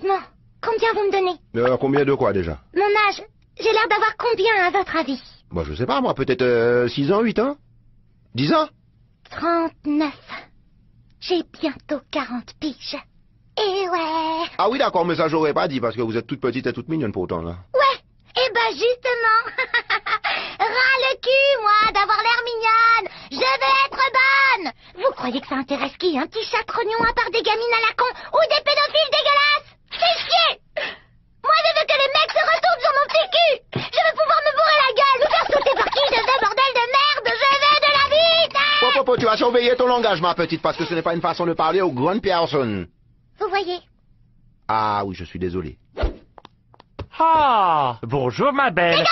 combien vous me donnez Combien de quoi déjà Mon âge. J'ai l'air d'avoir combien à votre avis Moi, je sais pas, moi, peut-être 6 euh, ans, 8 ans 10 ans 39. J'ai bientôt 40 piges. Et ouais. Ah oui, d'accord, mais ça j'aurais pas dit parce que vous êtes toute petite et toute mignonne pourtant, là. Ouais. et eh ben justement. Ras le cul, moi, d'avoir l'air mignonne. Je vais être bonne. Vous croyez que ça intéresse qui Un petit chat trognon, à part des gamines à la con ou des tu vas surveiller ton langage, ma petite, parce que ce n'est pas une façon de parler aux grandes personnes. Vous voyez Ah oui, je suis désolé. Ah Bonjour, ma belle